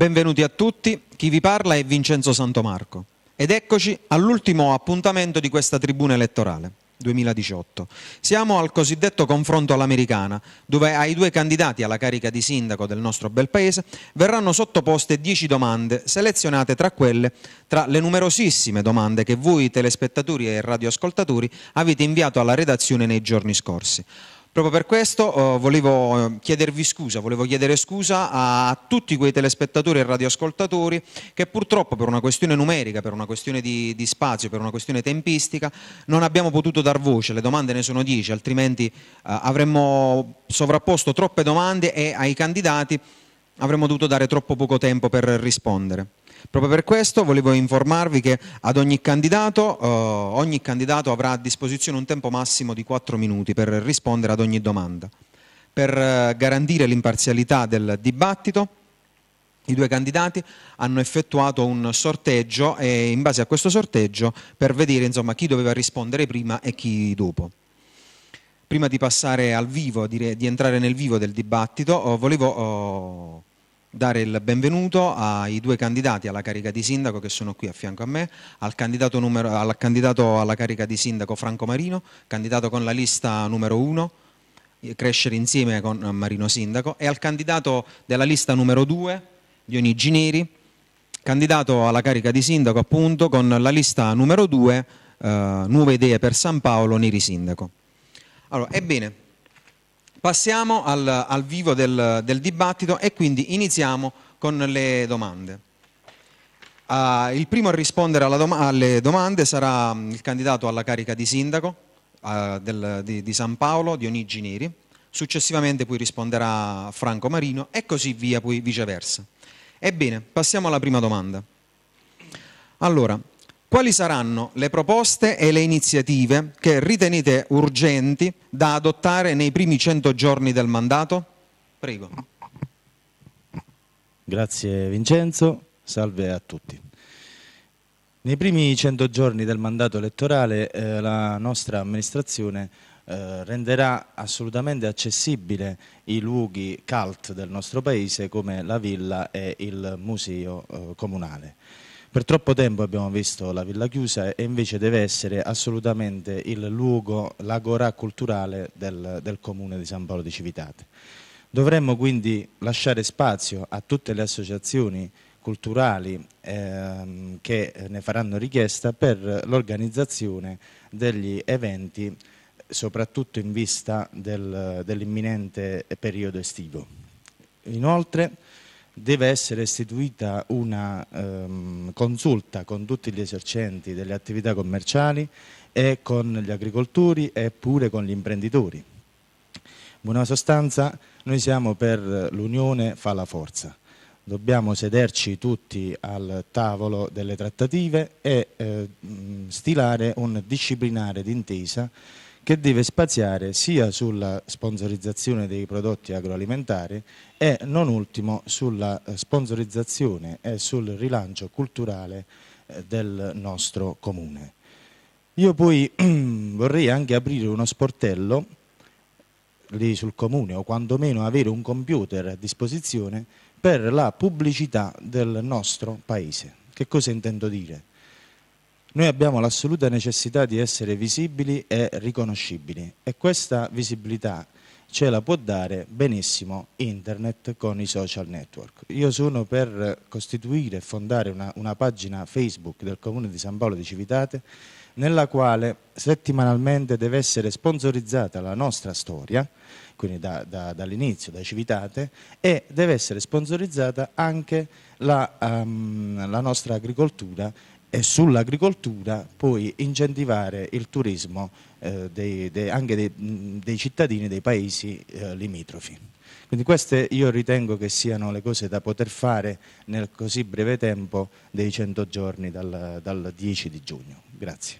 Benvenuti a tutti, chi vi parla è Vincenzo Santomarco ed eccoci all'ultimo appuntamento di questa tribuna elettorale 2018. Siamo al cosiddetto confronto all'americana, dove ai due candidati alla carica di sindaco del nostro bel paese verranno sottoposte 10 domande, selezionate tra quelle tra le numerosissime domande che voi telespettatori e radioascoltatori avete inviato alla redazione nei giorni scorsi. Proprio per questo eh, volevo eh, chiedervi scusa, volevo chiedere scusa a tutti quei telespettatori e radioascoltatori che purtroppo per una questione numerica, per una questione di, di spazio, per una questione tempistica non abbiamo potuto dar voce, le domande ne sono dieci, altrimenti eh, avremmo sovrapposto troppe domande e ai candidati avremmo dovuto dare troppo poco tempo per rispondere. Proprio per questo volevo informarvi che ad ogni candidato, eh, ogni candidato avrà a disposizione un tempo massimo di 4 minuti per rispondere ad ogni domanda. Per eh, garantire l'imparzialità del dibattito, i due candidati hanno effettuato un sorteggio e in base a questo sorteggio per vedere insomma, chi doveva rispondere prima e chi dopo. Prima di passare al vivo, di, di entrare nel vivo del dibattito, eh, volevo oh, dare il benvenuto ai due candidati alla carica di sindaco che sono qui a fianco a me, al candidato, numero, al candidato alla carica di sindaco Franco Marino, candidato con la lista numero 1, Crescere insieme con Marino Sindaco, e al candidato della lista numero 2, Dionigi Neri, candidato alla carica di sindaco appunto con la lista numero 2, eh, Nuove Idee per San Paolo, Neri Sindaco. Allora, ebbene, Passiamo al, al vivo del, del, dibattito e quindi iniziamo con le domande. Uh, il primo a rispondere dom alle domande sarà mm, il candidato alla carica di sindaco uh, del, di, di, San Paolo, Dionigi Neri. Successivamente poi risponderà Franco Marino e così via, poi viceversa. Ebbene, passiamo alla prima domanda. Allora, quali saranno le proposte e le iniziative che ritenete urgenti da adottare nei primi 100 giorni del mandato? Prego. Grazie Vincenzo, salve a tutti. Nei primi 100 giorni del mandato elettorale eh, la nostra amministrazione eh, renderà assolutamente accessibile i luoghi cult del nostro paese come la villa e il museo eh, comunale. Per troppo tempo abbiamo visto la Villa Chiusa e invece deve essere assolutamente il luogo, l'agora culturale del, del comune di San Paolo di Civitate. Dovremmo quindi lasciare spazio a tutte le associazioni culturali ehm, che ne faranno richiesta per l'organizzazione degli eventi, soprattutto in vista del, dell'imminente periodo estivo. Inoltre, deve essere istituita una ehm, consulta con tutti gli esercenti delle attività commerciali e con gli agricoltori e pure con gli imprenditori. In buona sostanza noi siamo per l'unione fa la forza. Dobbiamo sederci tutti al tavolo delle trattative e eh, stilare un disciplinare d'intesa che deve spaziare sia sulla sponsorizzazione dei prodotti agroalimentari e non ultimo sulla eh, sponsorizzazione e sul rilancio culturale eh, del nostro comune. Io poi vorrei anche aprire uno sportello lì sul comune o quantomeno avere un computer a disposizione per la pubblicità del nostro paese. Che cosa intendo dire? Noi abbiamo l'assoluta necessità di essere visibili e riconoscibili e questa visibilità ce la può dare benissimo internet con i social network. Io sono per costituire e fondare una, una, pagina Facebook del comune di San Paolo di Civitate nella quale settimanalmente deve essere sponsorizzata la nostra storia, quindi da, da, dall'inizio, da Civitate, e deve essere sponsorizzata anche la, um, la nostra agricoltura e sull'agricoltura poi incentivare il turismo eh, dei, dei, anche dei, dei, cittadini dei paesi eh, limitrofi. Quindi queste io ritengo che siano le cose da poter fare nel così breve tempo dei 100 giorni dal, dal 10 di giugno. Grazie.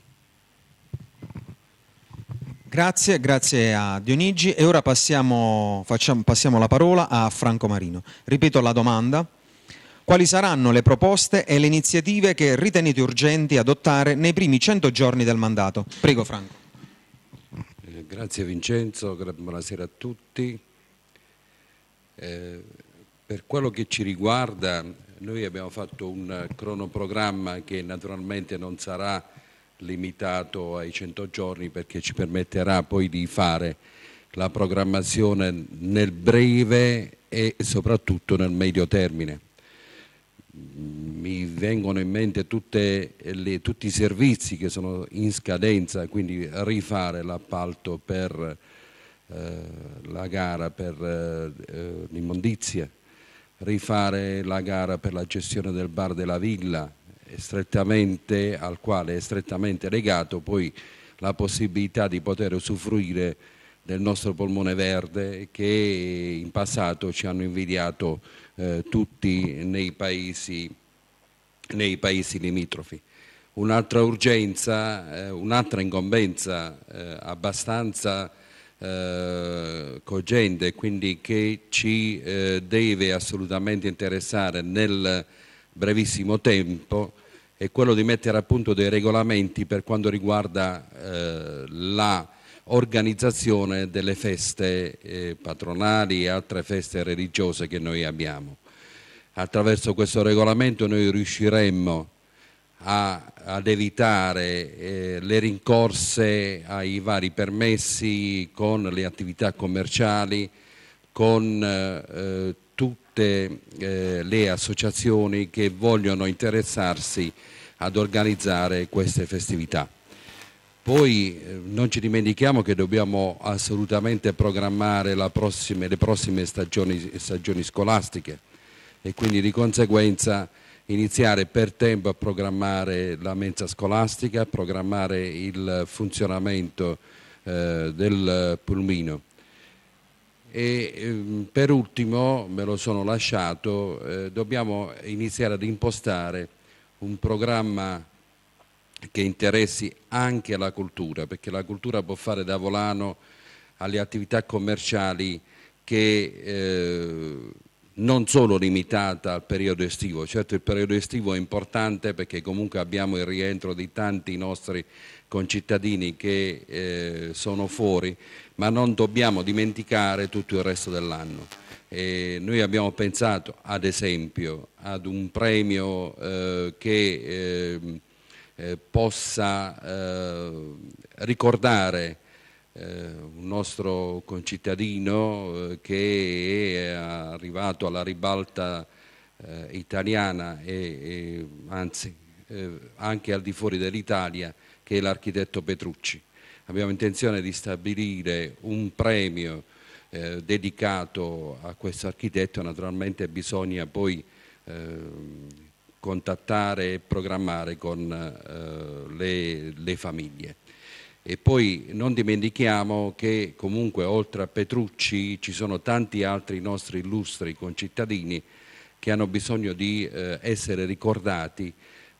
Grazie, grazie a Dionigi e ora passiamo, facciamo, passiamo la parola a Franco Marino. Ripeto la domanda, quali saranno le proposte e le iniziative che ritenete urgenti adottare nei primi 100 giorni del mandato. Prego Franco. Eh, grazie Vincenzo, buonasera a tutti. Eh, per quello che ci riguarda noi abbiamo fatto un cronoprogramma che naturalmente non sarà limitato ai 100 giorni perché ci permetterà poi di fare la programmazione nel breve e soprattutto nel medio termine mi vengono in mente le, tutti i servizi che sono in scadenza, quindi rifare l'appalto per eh, la gara per eh, l'immondizia, rifare la gara per la gestione del bar della villa, al quale è strettamente legato poi la possibilità di poter usufruire del nostro polmone verde che in passato ci hanno invidiato eh, tutti nei paesi, nei paesi limitrofi. Un'altra urgenza, eh, un'altra incombenza eh, abbastanza eh, cogente, quindi che ci eh, deve assolutamente interessare nel brevissimo tempo, è quello di mettere a punto dei regolamenti per quanto riguarda eh, la organizzazione delle feste eh, patronali e altre feste religiose che noi abbiamo. Attraverso questo regolamento noi riusciremmo a, ad evitare eh, le rincorse ai vari permessi con le attività commerciali, con eh, eh tutte eh, le associazioni che vogliono interessarsi ad organizzare queste festività. Poi eh, non ci dimentichiamo che dobbiamo assolutamente programmare prossima, le prossime stagioni, stagioni scolastiche e quindi di conseguenza iniziare per tempo a programmare la mensa scolastica, a programmare il funzionamento eh, del pulmino. E, ehm, per ultimo, me lo sono lasciato, eh, dobbiamo iniziare ad impostare un programma che interessi anche la cultura, perché la cultura può fare da volano alle attività commerciali che eh, non sono limitate al periodo estivo. Certo il periodo estivo è importante perché comunque abbiamo il rientro di tanti nostri concittadini che eh, sono fuori, ma non dobbiamo dimenticare tutto il resto dell'anno. E noi abbiamo pensato ad esempio ad un premio eh, che ehm, eh, possa eh, ricordare eh, un nostro concittadino eh, che è arrivato alla ribalta italiana e, e anzi anche al di fuori dell'Italia che è l'architetto Petrucci. Abbiamo intenzione di stabilire un premio eh, dedicato a questo architetto, naturalmente bisogna poi eh, contattare e programmare con eh, le, le, famiglie. E poi non dimentichiamo che comunque oltre a Petrucci ci sono tanti altri nostri illustri concittadini che hanno bisogno di eh, essere ricordati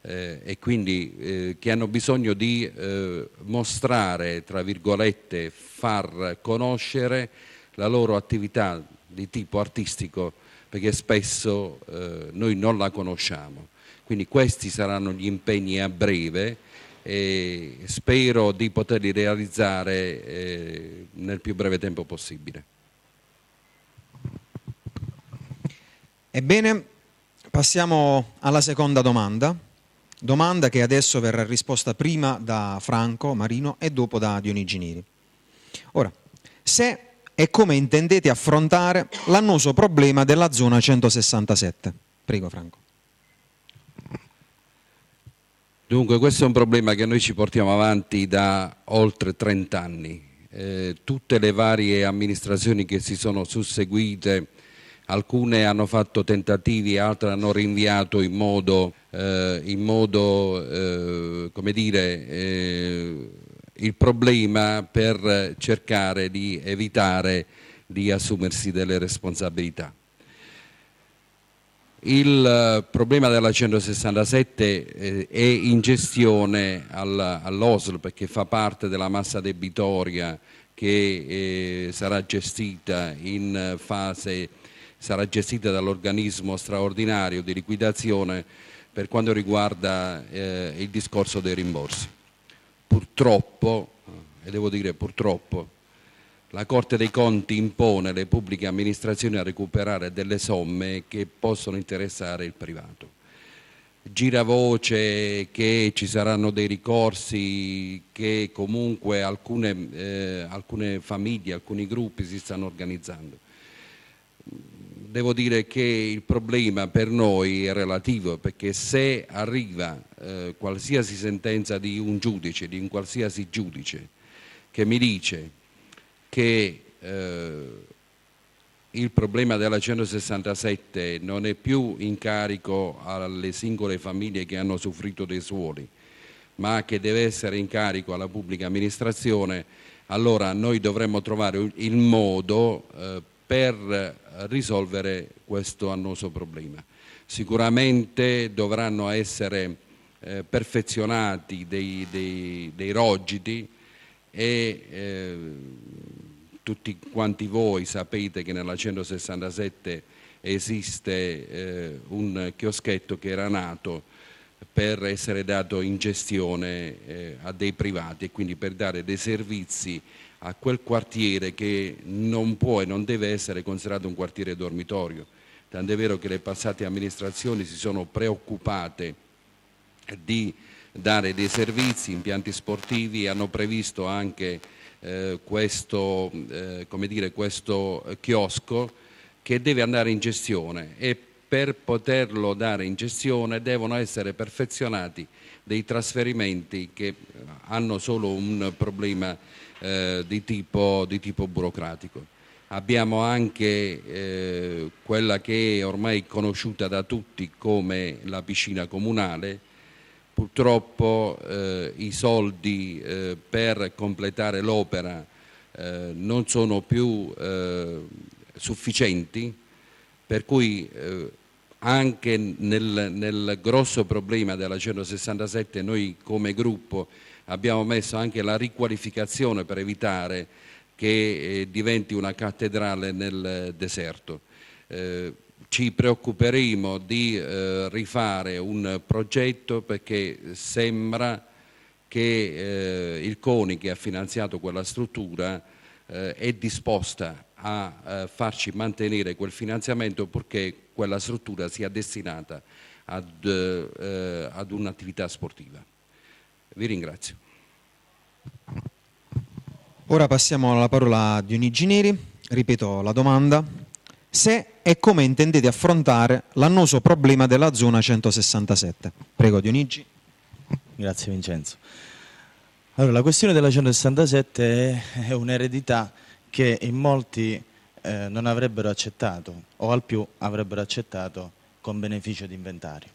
eh, e quindi eh, che hanno bisogno di eh, mostrare, tra virgolette, far conoscere la loro attività di tipo artistico perché spesso eh, noi non la conosciamo. Quindi questi saranno gli impegni a breve e spero di poterli realizzare eh, nel più breve tempo possibile. Ebbene, passiamo alla seconda domanda, domanda che adesso verrà risposta prima da Franco Marino e dopo da Dionigi Neri. Ora, se e come intendete affrontare l'annoso problema della zona 167. Prego Franco. Dunque questo è un problema che noi ci portiamo avanti da oltre 30 anni. Eh, tutte le varie amministrazioni che si sono susseguite, alcune hanno fatto tentativi, altre hanno rinviato in modo, eh, in modo eh, come dire, eh, il problema per cercare di evitare di assumersi delle responsabilità. Il eh, problema della 167 eh, è in gestione all'OSL perché fa parte della massa debitoria che eh, sarà gestita in fase sarà gestita dall'organismo straordinario di liquidazione per quanto riguarda il discorso dei rimborsi purtroppo, eh, e devo dire purtroppo, la Corte dei Conti impone alle pubbliche amministrazioni a recuperare delle somme che possono interessare il privato. Gira voce che ci saranno dei ricorsi, che comunque alcune, eh, alcune famiglie, alcuni gruppi si stanno organizzando devo dire che il problema per noi è relativo perché se arriva eh, qualsiasi sentenza di un giudice, di un qualsiasi giudice, che mi dice che eh, il problema della 167 non è più in carico alle singole famiglie che hanno soffrito dei suoli, ma che deve essere in carico alla pubblica amministrazione, allora noi dovremmo trovare il modo eh, per risolvere questo annoso problema. Sicuramente dovranno essere eh, perfezionati dei, dei, dei, rogiti e eh, tutti quanti voi sapete che nella 167 esiste eh, un chioschetto che era nato per essere dato in gestione eh, a dei privati e quindi per dare dei servizi a quel quartiere che non può e non deve essere considerato un quartiere dormitorio. Tant'è vero che le passate amministrazioni si sono preoccupate di dare dei servizi, impianti sportivi, hanno previsto anche eh, questo, eh, dire, questo chiosco che deve andare in gestione e per poterlo dare in gestione devono essere perfezionati dei trasferimenti che eh, hanno solo un problema eh, di, tipo, di, tipo, burocratico. Abbiamo anche eh, quella che è ormai conosciuta da tutti come la piscina comunale, purtroppo eh, i soldi eh, per completare l'opera eh, non sono più sufficienti, per cui anche nel, nel grosso problema della 167 noi come gruppo abbiamo messo anche la riqualificazione per evitare che eh, diventi una cattedrale nel deserto. Eh, ci preoccuperemo di eh, rifare un progetto perché sembra che eh, il CONI che ha finanziato quella struttura eh, è disposta a farci mantenere quel finanziamento purché quella struttura sia destinata ad, ad un'attività sportiva. Vi ringrazio. Ora passiamo alla parola a Dionigi Neri. Ripeto la domanda. Se e come intendete affrontare l'annoso problema della zona 167? Prego Dionigi. Grazie Vincenzo. Allora, la questione della 167 è un'eredità che in molti eh, non avrebbero accettato o al più avrebbero accettato con beneficio di inventario.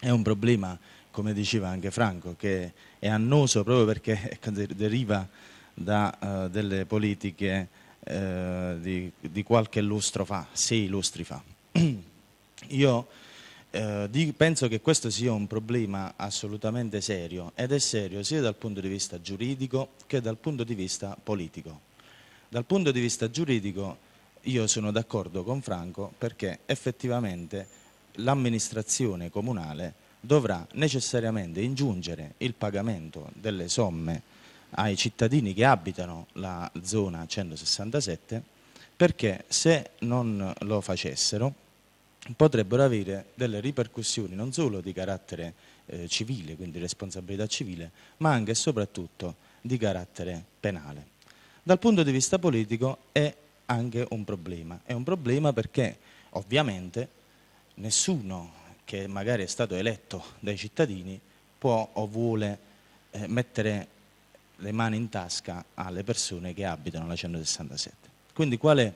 È un problema come diceva anche Franco, che è annoso proprio perché ecco, deriva da uh, delle politiche uh, di, di, qualche lustro fa, sei lustri fa. Io uh, di, penso che questo sia un problema assolutamente serio ed è serio sia dal punto di vista giuridico che dal punto di vista politico. Dal punto di vista giuridico io sono d'accordo con Franco perché effettivamente l'amministrazione comunale dovrà necessariamente ingiungere il pagamento delle somme ai cittadini che abitano la zona 167 perché se non lo facessero potrebbero avere delle ripercussioni non solo di carattere eh, civile, quindi responsabilità civile, ma anche e soprattutto di carattere penale. Dal punto di vista politico è anche un problema, è un problema perché ovviamente nessuno che magari è stato eletto dai cittadini può o vuole eh, mettere le mani in tasca alle persone che abitano la 167. Quindi qual è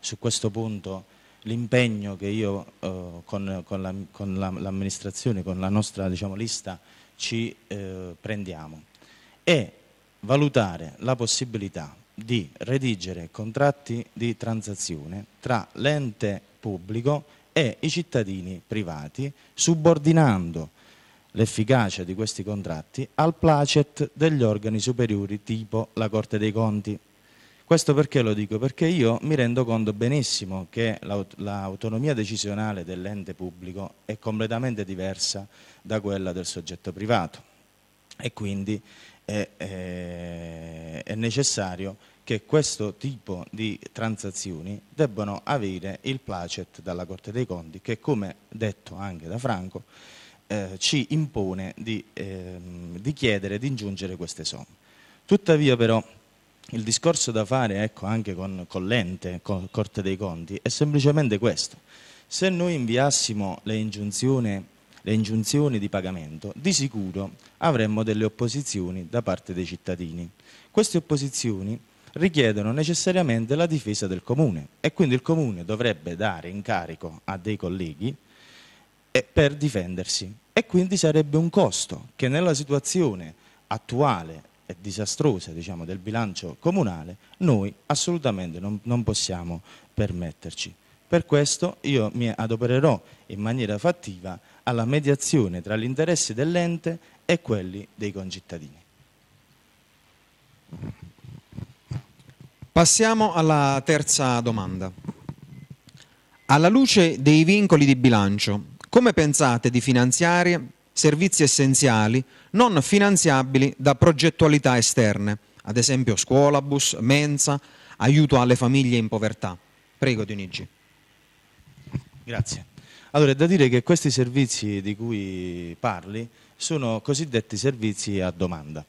su questo punto l'impegno che io eh, con, con, la, con la, l'amministrazione, con la nostra diciamo, lista ci eh, prendiamo? È valutare la possibilità di redigere contratti di transazione tra l'ente pubblico e i cittadini privati subordinando l'efficacia di questi contratti al placet degli organi superiori tipo la Corte dei Conti. Questo perché lo dico? Perché io mi rendo conto benissimo che l'autonomia decisionale dell'ente pubblico è completamente diversa da quella del soggetto privato e quindi è, è, è necessario che questo tipo di transazioni debbano avere il placet dalla Corte dei Conti che come detto anche da Franco eh, ci impone di, ehm, di chiedere, di ingiungere queste somme. Tuttavia però il discorso da fare ecco, anche con, con l'ente con Corte dei Conti è semplicemente questo. Se noi inviassimo le le ingiunzioni di pagamento, di sicuro avremmo delle opposizioni da parte dei cittadini. Queste opposizioni richiedono necessariamente la difesa del comune e quindi il comune dovrebbe dare incarico a dei colleghi eh, per difendersi e quindi sarebbe un costo che nella situazione attuale e disastrosa diciamo, del bilancio comunale noi assolutamente non, non possiamo permetterci. Per questo io mi adopererò in maniera fattiva alla mediazione tra gli interessi dell'ente e quelli dei concittadini. Passiamo alla terza domanda. Alla luce dei vincoli di bilancio, come pensate di finanziare servizi essenziali non finanziabili da progettualità esterne, ad esempio scuolabus, mensa, aiuto alle famiglie in povertà? Prego Dionigi. Grazie. Allora, è da dire che questi servizi di cui parli sono cosiddetti servizi a domanda.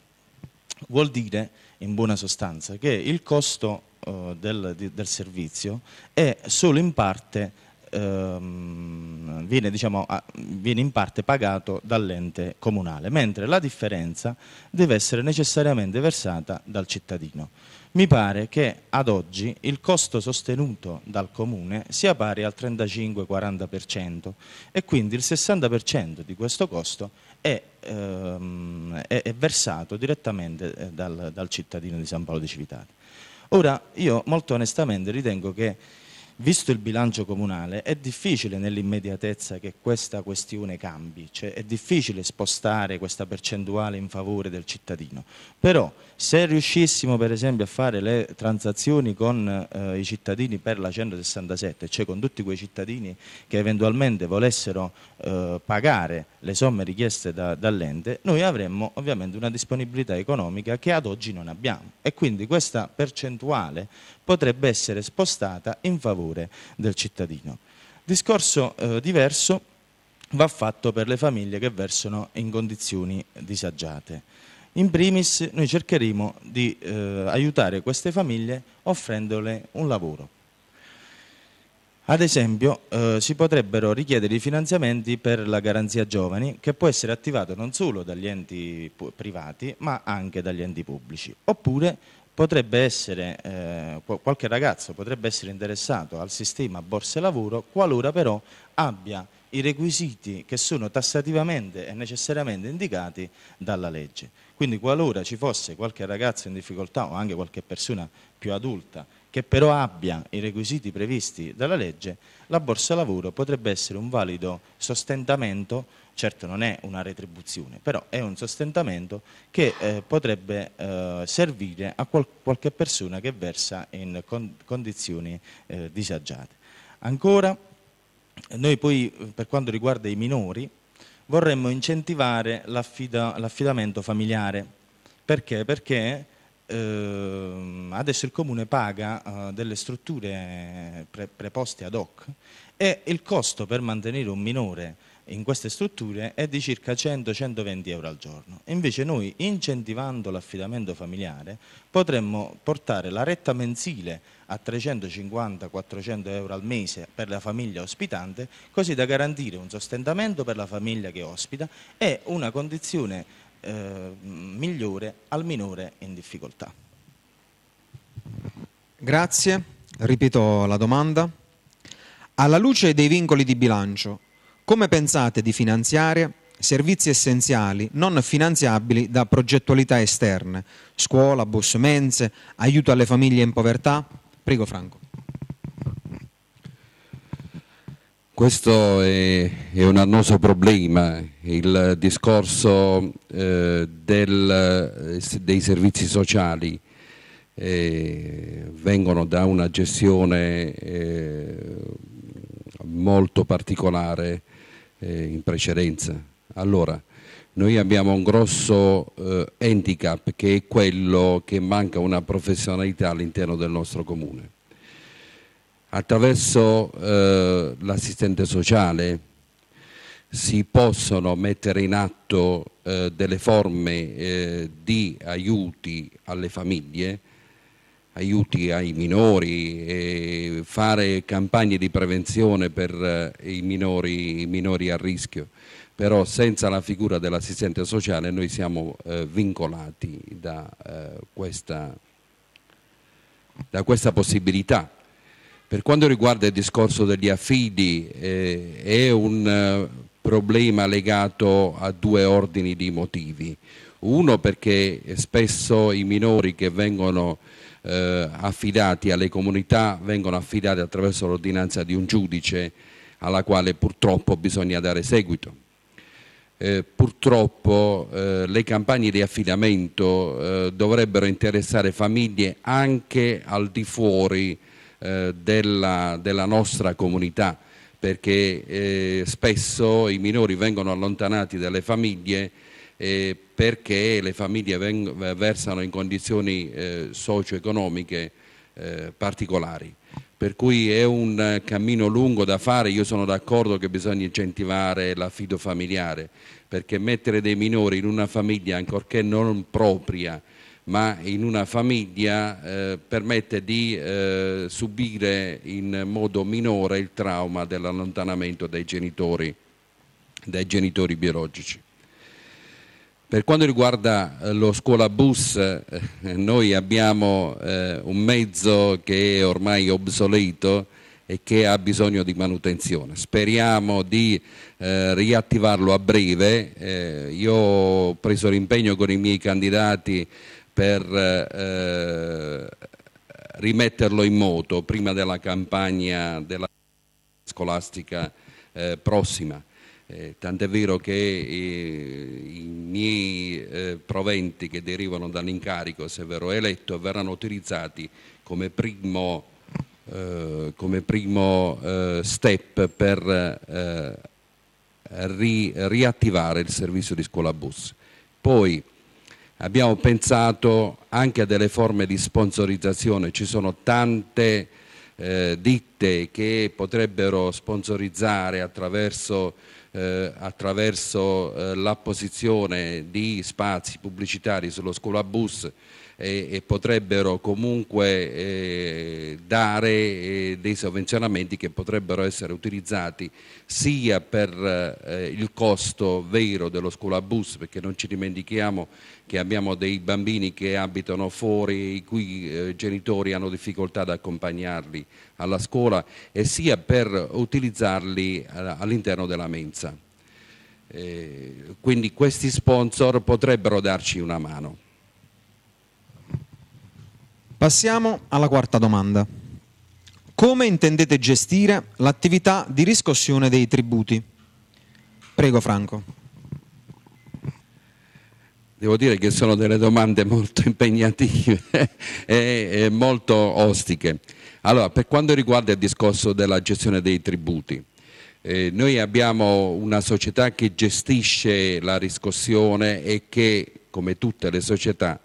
Vuol dire in buona sostanza che il costo eh, del, del, servizio è solo in parte, ehm, viene, diciamo, viene in parte pagato dall'ente comunale, mentre la differenza deve essere necessariamente versata dal cittadino. Mi pare che ad oggi il costo sostenuto dal comune sia pari al 35-40% e quindi il 60% di questo costo è, ehm, è, versato direttamente eh, dal, dal, cittadino di San Paolo di Civitate. Ora, io molto onestamente ritengo che visto il bilancio comunale, è difficile nell'immediatezza che questa questione cambi, cioè è difficile spostare questa percentuale in favore del cittadino. Però se riuscissimo per esempio a fare le transazioni con eh, i cittadini per la 167, cioè con tutti quei cittadini che eventualmente volessero eh, pagare le somme richieste da, dall'ente, noi avremmo ovviamente una disponibilità economica che ad oggi non abbiamo e quindi questa percentuale potrebbe essere spostata in favore paure del cittadino. Discorso eh, diverso va fatto per le famiglie che versano in condizioni disagiate. In primis noi cercheremo di eh, aiutare queste famiglie offrendole un lavoro. Ad esempio eh, si potrebbero richiedere i finanziamenti per la garanzia giovani che può essere attivato non solo dagli enti privati ma anche dagli enti pubblici. Oppure potrebbe essere, eh, qualche ragazzo potrebbe essere interessato al sistema borse lavoro qualora però abbia i requisiti che sono tassativamente e necessariamente indicati dalla legge. Quindi qualora ci fosse qualche ragazzo in difficoltà o anche qualche persona più adulta che però abbia i requisiti previsti dalla legge, la borsa lavoro potrebbe essere un valido sostentamento certo non è una retribuzione, però è un sostentamento che eh, potrebbe eh, servire a qual qualche persona che versa in con condizioni eh, disagiate. Ancora, noi poi per quanto riguarda i minori vorremmo incentivare l'affidamento familiare, perché? Perché ehm, adesso il comune paga eh, delle strutture eh, pre preposte ad hoc e il costo per mantenere un minore in queste strutture è di circa 100-120 euro al giorno. Invece noi incentivando l'affidamento familiare potremmo portare la retta mensile a 350-400 euro al mese per la famiglia ospitante, così da garantire un sostentamento per la famiglia che ospita e una condizione eh, migliore al minore in difficoltà. Grazie, ripeto la domanda. Alla luce dei vincoli di bilancio, come pensate di finanziare servizi essenziali non finanziabili da progettualità esterne, scuola, bus mense, aiuto alle famiglie in povertà? Prego Franco. Questo è, è un annoso problema, il discorso eh, del, dei servizi sociali eh, vengono da una gestione eh, molto particolare eh, in precedenza. Allora, noi abbiamo un grosso eh, handicap che è quello che manca una professionalità all'interno del nostro comune. Attraverso eh, l'assistente sociale si possono mettere in atto eh, delle forme eh, di aiuti alle famiglie aiuti ai minori, fare campagne di prevenzione per eh, i minori, i minori, a rischio, però senza la figura dell'assistente sociale noi siamo eh, vincolati da, eh, questa, da, questa, possibilità. Per quanto riguarda il discorso degli affidi eh, è un eh, problema legato a due ordini di motivi. Uno perché spesso i minori che vengono eh, affidati alle comunità vengono affidati attraverso l'ordinanza di un giudice alla quale purtroppo bisogna dare seguito. Eh, purtroppo eh, le campagne di affidamento eh, dovrebbero interessare famiglie anche al di fuori eh, della, della, nostra comunità perché eh, spesso i minori vengono allontanati dalle famiglie eh, perché le famiglie versano in condizioni eh, socio-economiche eh, particolari. Per cui è un cammino lungo da fare, io sono d'accordo che bisogna incentivare l'affido familiare, perché mettere dei minori in una famiglia, ancorché non propria, ma in una famiglia eh, permette di eh, subire in modo minore il trauma dell'allontanamento dai genitori, dai genitori biologici. Per quanto riguarda eh, lo scuola bus, eh, noi abbiamo eh, un mezzo che è ormai obsoleto e che ha bisogno di manutenzione. Speriamo di riattivarlo a breve. io ho preso l'impegno con i miei candidati per rimetterlo in moto prima della campagna della scolastica prossima. Eh, tant'è vero che eh, i miei eh, proventi che derivano dall'incarico, se verrò eletto, verranno utilizzati come primo, eh, come primo eh, step per ri, riattivare il servizio di scuola bus. Poi abbiamo pensato anche a delle forme di sponsorizzazione, ci sono tante ditte che potrebbero sponsorizzare attraverso eh, attraverso eh, l'apposizione di spazi pubblicitari sullo scuolabus eh, e potrebbero comunque eh, dare eh, dei sovvenzionamenti che potrebbero essere utilizzati sia per eh, il costo vero dello scuola bus, perché non ci dimentichiamo che abbiamo dei bambini che abitano fuori, i cui eh, genitori hanno difficoltà ad accompagnarli alla scuola, e sia per utilizzarli all'interno della mensa. Eh, quindi questi sponsor potrebbero darci una mano. Passiamo alla quarta domanda. Come intendete gestire l'attività di riscossione dei tributi? Prego Franco. Devo dire che sono delle domande molto impegnative e molto ostiche. Allora, per quanto riguarda il discorso della gestione dei tributi, eh, noi abbiamo una società che gestisce la riscossione e che, come tutte le società,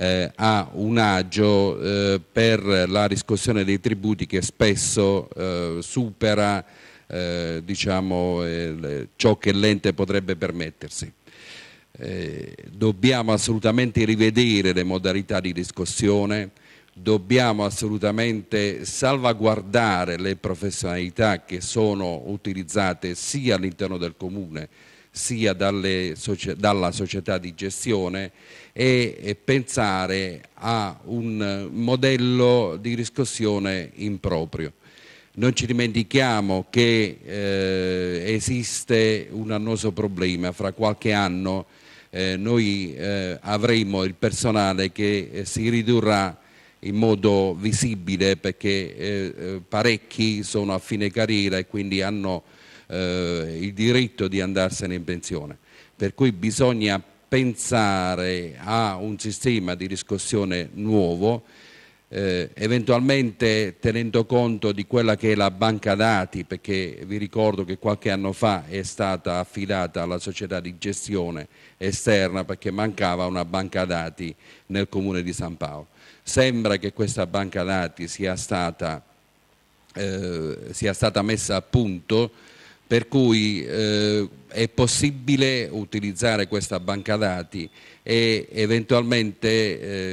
eh, ha un agio eh, per la riscossione dei tributi che spesso eh, supera eh, diciamo, ciò che l'ente potrebbe permettersi. Eh, dobbiamo assolutamente rivedere le modalità di riscossione, dobbiamo assolutamente salvaguardare le professionalità che sono utilizzate sia all'interno del Comune sia dalle, dalla società di gestione e, e pensare a un modello di riscossione improprio. Non ci dimentichiamo che eh, esiste un annoso problema, fra qualche anno eh, noi eh, avremo il personale che eh, si ridurrà in modo visibile perché eh, eh, parecchi sono a fine carriera e quindi hanno eh, il diritto di andarsene in pensione. Per cui bisogna pensare a un sistema di riscossione nuovo, eh, eventualmente tenendo conto di quella che è la banca dati, perché vi ricordo che qualche anno fa è stata affidata alla società di gestione esterna perché mancava una banca dati nel comune di San Paolo. Sembra che questa banca dati sia stata, eh, sia stata messa a punto per cui eh, è possibile utilizzare questa banca dati e eventualmente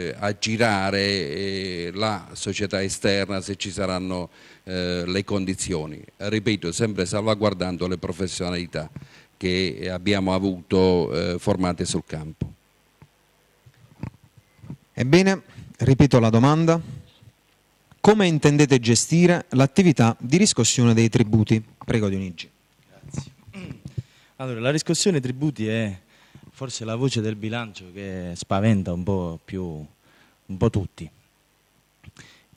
eh, aggirare eh, la società esterna se ci saranno eh, le condizioni, ripeto sempre salvaguardando le professionalità che abbiamo avuto eh, formate sul campo. Ebbene, ripeto la domanda, come intendete gestire l'attività di riscossione dei tributi? Prego Dionigi. Allora, la riscossione tributi è forse la voce del bilancio che spaventa un po', più, un po tutti.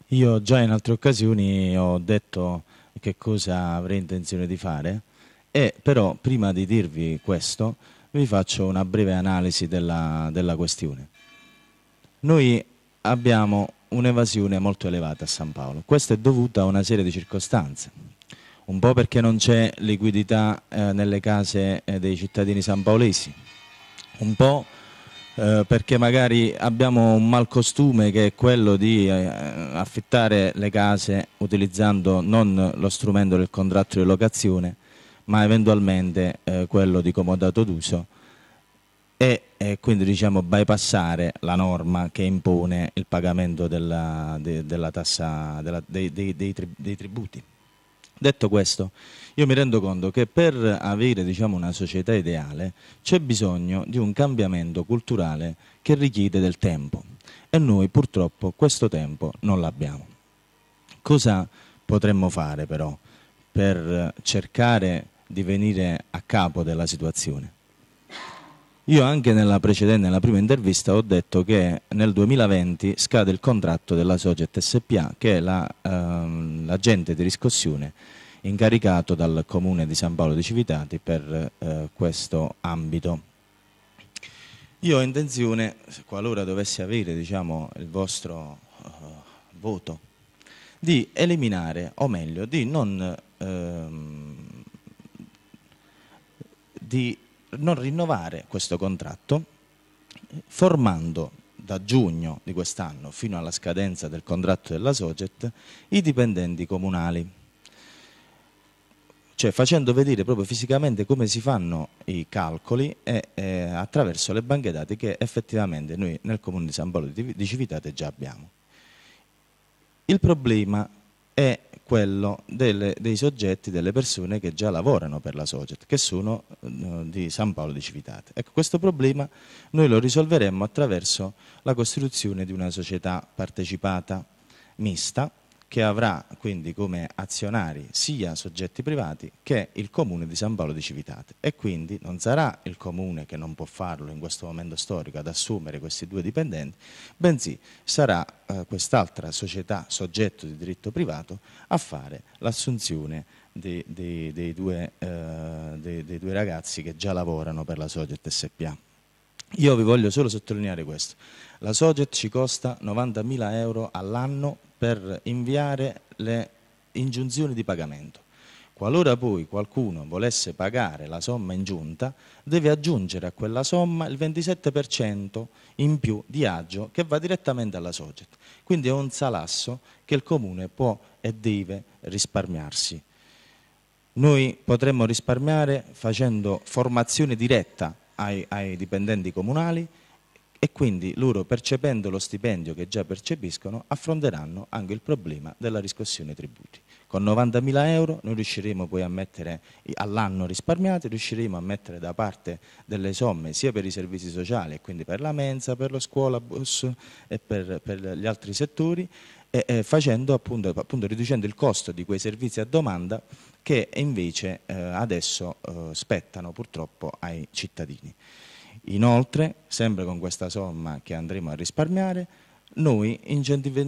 Io già in altre occasioni ho detto che cosa avrei intenzione di fare, e però prima di dirvi questo vi faccio una breve analisi della, della questione. Noi abbiamo un'evasione molto elevata a San Paolo, questo è dovuto a una serie di circostanze un po' perché non c'è liquidità eh, nelle case eh, dei cittadini sanpaolesi, un po' eh, perché magari abbiamo un malcostume che è quello di eh, affittare le case utilizzando non lo strumento del contratto di locazione, ma eventualmente eh, quello di comodato d'uso e, e, quindi diciamo bypassare la norma che impone il pagamento della, de, della tassa, della, dei, dei, dei, dei tributi. Detto questo, io mi rendo conto che per avere diciamo, una società ideale c'è bisogno di un cambiamento culturale che richiede del tempo e noi purtroppo questo tempo non l'abbiamo. Cosa potremmo fare però per cercare di venire a capo della situazione? Io anche nella precedente, nella prima intervista ho detto che nel 2020 scade il contratto della Soget SPA che è ehm, l'agente la, eh, di riscossione incaricato dal comune di San Paolo di Civitati per eh, questo ambito. Io ho intenzione, qualora dovessi avere diciamo, il vostro eh, voto, di eliminare, o meglio, di non... Ehm, di non rinnovare questo contratto formando da giugno di quest'anno fino alla scadenza del contratto della Soget i dipendenti comunali. Cioè facendo vedere proprio fisicamente come si fanno i calcoli e, e attraverso le banche dati che effettivamente noi nel comune di San Paolo di Civitate già abbiamo. Il problema è quello delle, dei soggetti, delle persone che già lavorano per la Soget, che sono eh, di San Paolo di Civitate. Ecco, questo problema noi lo risolveremmo attraverso la costituzione di una società partecipata mista, che avrà quindi come azionari sia soggetti privati che il comune di San Paolo di Civitate e quindi non sarà il comune che non può farlo in questo momento storico ad assumere questi due dipendenti, bensì sarà eh, quest'altra società soggetto di diritto privato a fare l'assunzione dei, eh, dei, dei, eh, dei, due ragazzi che già lavorano per la Soget SPA. Io vi voglio solo sottolineare questo, la Soget ci costa 90.000 euro all'anno per inviare le ingiunzioni di pagamento. Qualora poi qualcuno volesse pagare la somma ingiunta, deve aggiungere a quella somma il 27% in più di agio che va direttamente alla Sogget. Quindi è un salasso che il Comune può e deve risparmiarsi. Noi potremmo risparmiare facendo formazione diretta ai, ai dipendenti comunali, e quindi loro percependo lo stipendio che già percepiscono affronteranno anche il problema della riscossione tributi. Con 90.000 euro noi riusciremo poi a mettere all'anno risparmiati, riusciremo a mettere da parte delle somme sia per i servizi sociali, e quindi per la mensa, per lo scuolabus e per, per gli altri settori, e, e facendo appunto, appunto, riducendo il costo di quei servizi a domanda che invece eh, adesso eh, spettano purtroppo ai cittadini. Inoltre, sempre con questa somma che andremo a risparmiare, noi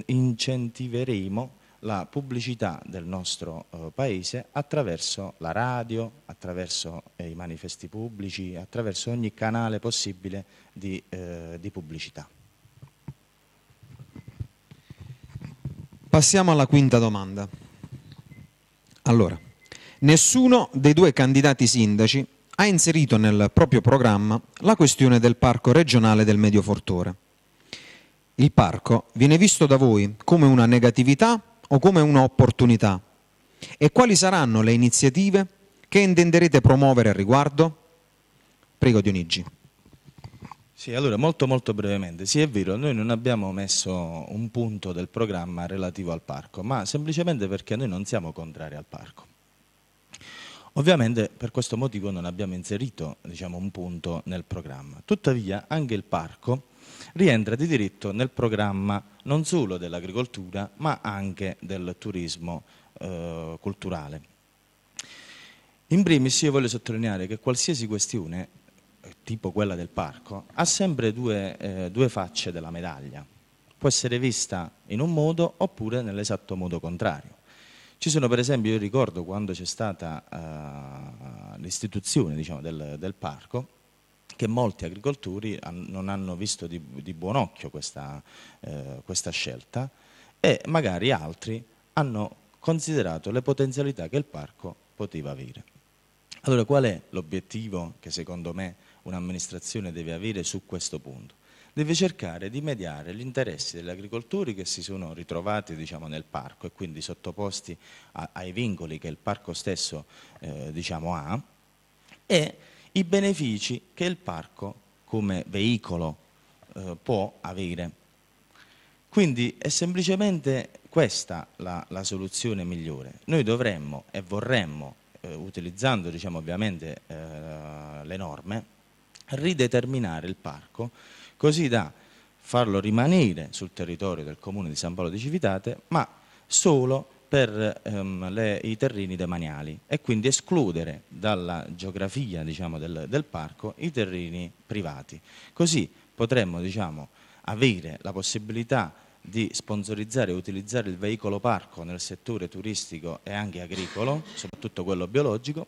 incentiveremo la pubblicità del nostro eh, paese attraverso la radio, attraverso eh, i manifesti pubblici, attraverso ogni canale possibile di, eh, di pubblicità. Passiamo alla quinta domanda. Allora, nessuno dei due candidati sindaci ha inserito nel proprio programma la questione del parco regionale del Medio Fortore. Il parco viene visto da voi come una negatività o come un'opportunità? E quali saranno le iniziative che intenderete promuovere al riguardo? Prego Dionigi. Sì, allora molto molto brevemente. Sì, è vero, noi non abbiamo messo un punto del programma relativo al parco, ma semplicemente perché noi non siamo contrari al parco. Ovviamente per questo motivo non abbiamo inserito diciamo, un punto nel programma. Tuttavia anche il parco rientra di diritto nel programma non solo dell'agricoltura ma anche del turismo eh, culturale. In primis io voglio sottolineare che qualsiasi questione, tipo quella del parco, ha sempre due, eh, due facce della medaglia. Può essere vista in un modo oppure nell'esatto modo contrario. Ci sono per esempio, io ricordo quando c'è stata uh, l'istituzione diciamo, del, del, parco, che molti agricoltori han, non hanno visto di, di buon occhio questa, uh, questa scelta e magari altri hanno considerato le potenzialità che il parco poteva avere. Allora qual è l'obiettivo che secondo me un'amministrazione deve avere su questo punto? deve cercare di mediare gli interessi degli agricoltori che si sono ritrovati diciamo, nel parco e quindi sottoposti a, ai vincoli che il parco stesso eh, diciamo, ha e i benefici che il parco come veicolo eh, può avere. Quindi è semplicemente questa la, la soluzione migliore. Noi dovremmo e vorremmo, eh, utilizzando diciamo, ovviamente eh, le norme, rideterminare il parco così da farlo rimanere sul territorio del comune di San Paolo di Civitate, ma solo per ehm, le, i terreni demaniali e quindi escludere dalla geografia diciamo, del, del, parco i terreni privati. Così potremmo diciamo, avere la possibilità di sponsorizzare e utilizzare il veicolo parco nel settore turistico e anche agricolo, soprattutto quello biologico,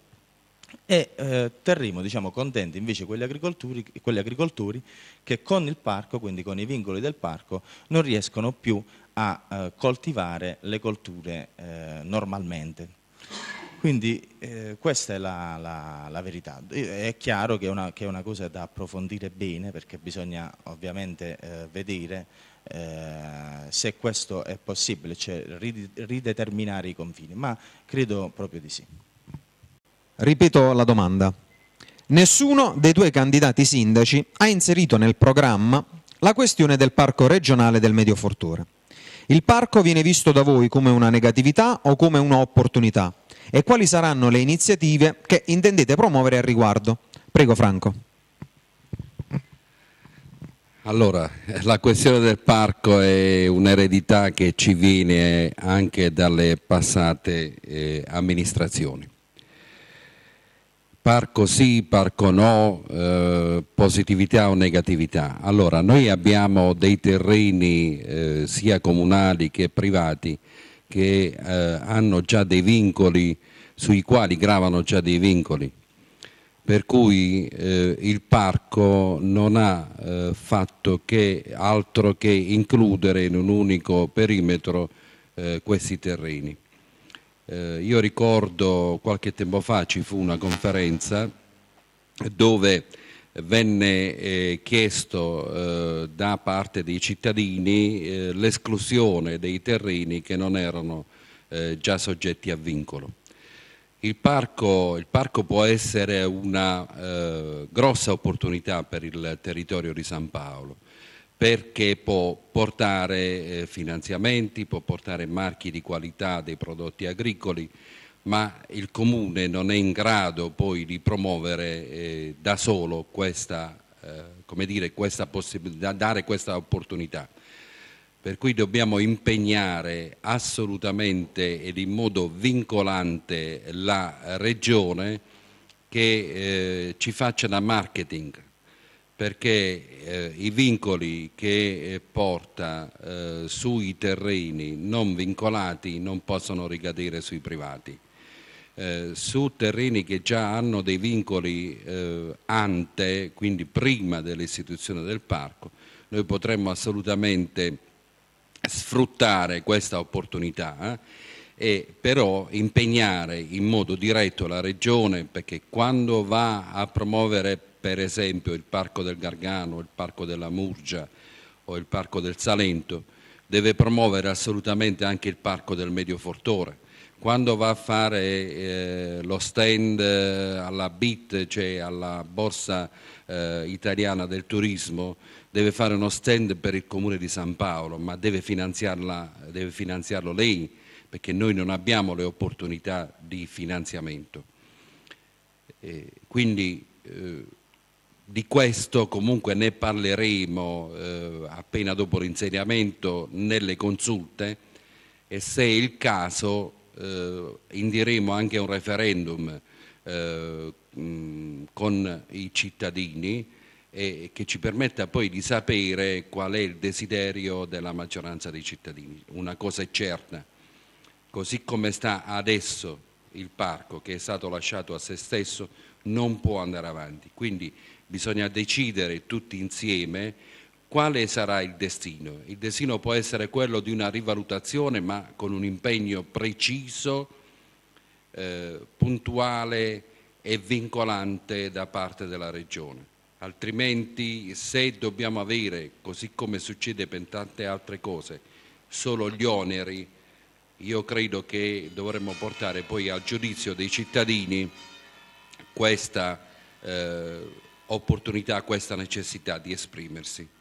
e eh, terremo diciamo, contenti invece quegli agricoltori, quegli agricoltori, che con il parco, quindi con i vincoli del parco, non riescono più a eh, coltivare le colture eh, normalmente. Quindi eh, questa è la, la, la, verità. È chiaro che è, una, che è, una, cosa da approfondire bene perché bisogna ovviamente eh, vedere eh, se questo è possibile, cioè rideterminare i confini, ma credo proprio di sì. Ripeto la domanda. Nessuno dei due candidati sindaci ha inserito nel programma la questione del parco regionale del Medio Fortore. Il parco viene visto da voi come una negatività o come un'opportunità? E quali saranno le iniziative che intendete promuovere al riguardo? Prego Franco. Allora, la questione del parco è un'eredità che ci viene anche dalle passate eh, amministrazioni parco sì, parco no, eh, positività o negatività. Allora, noi abbiamo dei terreni eh, sia comunali che privati che eh, hanno già dei vincoli, sui quali gravano già dei vincoli, per cui eh, il parco non ha eh, fatto che altro che includere in un unico perimetro eh, questi terreni. Eh, io ricordo qualche tempo fa ci fu una conferenza dove venne eh, chiesto eh, da parte dei cittadini eh, l'esclusione dei terreni che non erano eh, già soggetti a vincolo. Il parco, il parco può essere una eh, grossa opportunità per il territorio di San Paolo perché può portare eh, finanziamenti, può portare marchi di qualità dei prodotti agricoli, ma il Comune non è in grado poi di promuovere eh, da solo questa, eh, dire, questa possibilità, dare questa opportunità. Per cui dobbiamo impegnare assolutamente ed in modo vincolante la Regione che eh, ci faccia da marketing, perché eh, i vincoli che eh, porta eh, sui terreni non vincolati non possono ricadere sui privati. Eh, su terreni che già hanno dei vincoli eh, ante, quindi prima dell'istituzione del parco, noi potremmo assolutamente sfruttare questa opportunità e però impegnare in modo diretto la Regione perché quando va a promuovere per esempio il Parco del Gargano, il Parco della Murgia o il Parco del Salento, deve promuovere assolutamente anche il Parco del Medio Fortore. Quando va a fare eh, lo stand eh, alla BIT, cioè alla Borsa eh, Italiana del Turismo, deve fare uno stand per il Comune di San Paolo, ma deve, deve finanziarlo lei, perché noi non abbiamo le opportunità di finanziamento. Eh, quindi eh, di questo comunque ne parleremo eh, appena dopo l'insediamento nelle consulte e se è il caso eh, indiremo anche un referendum eh, con i cittadini e che ci permetta poi di sapere qual è il desiderio della maggioranza dei cittadini. Una cosa è certa, così come sta adesso il parco che è stato lasciato a se stesso non può andare avanti. Quindi bisogna decidere tutti insieme quale sarà il destino. Il destino può essere quello di una rivalutazione, ma con un impegno preciso, eh, puntuale e vincolante da parte della Regione. Altrimenti se dobbiamo avere, così come succede per tante altre cose, solo gli oneri, io credo che dovremmo portare poi al giudizio dei cittadini questa... Eh, opportunità a questa necessità di esprimersi.